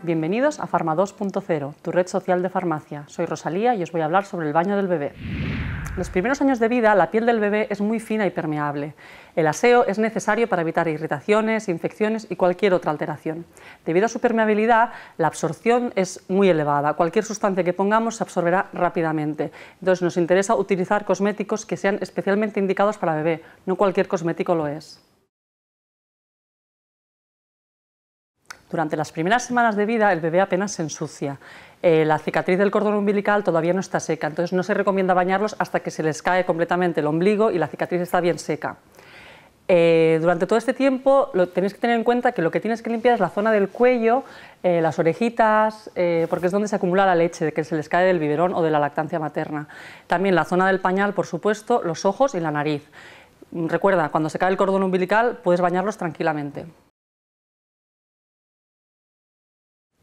Bienvenidos a Pharma 2.0, tu red social de farmacia. Soy Rosalía y os voy a hablar sobre el baño del bebé. Los primeros años de vida, la piel del bebé es muy fina y permeable. El aseo es necesario para evitar irritaciones, infecciones y cualquier otra alteración. Debido a su permeabilidad, la absorción es muy elevada. Cualquier sustancia que pongamos se absorberá rápidamente. Entonces, nos interesa utilizar cosméticos que sean especialmente indicados para bebé. No cualquier cosmético lo es. Durante las primeras semanas de vida el bebé apenas se ensucia. Eh, la cicatriz del cordón umbilical todavía no está seca, entonces no se recomienda bañarlos hasta que se les cae completamente el ombligo y la cicatriz está bien seca. Eh, durante todo este tiempo lo, tenéis que tener en cuenta que lo que tienes que limpiar es la zona del cuello, eh, las orejitas, porque es donde se acumula la leche, de que se les cae del biberón o de la lactancia materna. También la zona del pañal, por supuesto, los ojos y la nariz. Recuerda, cuando se cae el cordón umbilical puedes bañarlos tranquilamente.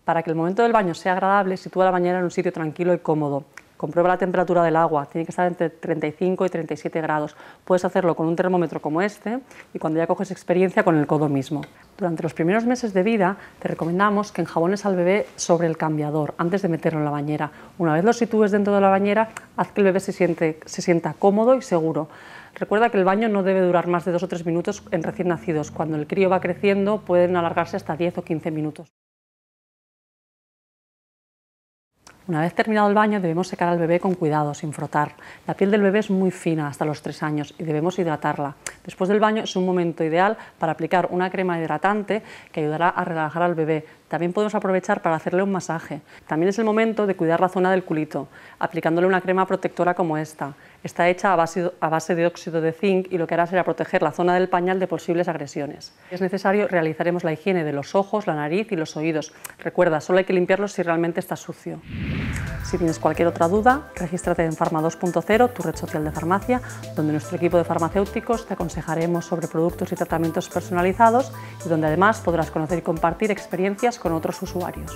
Para que el momento del baño sea agradable, sitúa la bañera en un sitio tranquilo y cómodo. Comprueba la temperatura del agua, tiene que estar entre 35 y 37 grados. Puedes hacerlo con un termómetro como este y cuando ya coges experiencia con el codo mismo. Durante los primeros meses de vida te recomendamos que enjabones al bebé sobre el cambiador antes de meterlo en la bañera. Una vez lo sitúes dentro de la bañera, haz que el bebé se, siente, se sienta cómodo y seguro. Recuerda que el baño no debe durar más de dos o tres minutos en recién nacidos. Cuando el crío va creciendo pueden alargarse hasta 10 o 15 minutos. Una vez terminado el baño debemos secar al bebé con cuidado, sin frotar. La piel del bebé es muy fina hasta los 3 años y debemos hidratarla. Después del baño es un momento ideal para aplicar una crema hidratante que ayudará a relajar al bebé, también podemos aprovechar para hacerle un masaje. También es el momento de cuidar la zona del culito, aplicándole una crema protectora como esta. Está hecha a base, de óxido de zinc y lo que hará será proteger la zona del pañal de posibles agresiones. Es necesario realizaremos la higiene de los ojos, la nariz y los oídos. Recuerda, solo hay que limpiarlos si realmente está sucio. Si tienes cualquier otra duda, regístrate en Farma 2.0, tu red social de farmacia, donde nuestro equipo de farmacéuticos te aconsejaremos sobre productos y tratamientos personalizados y donde además podrás conocer y compartir experiencias con otros usuarios.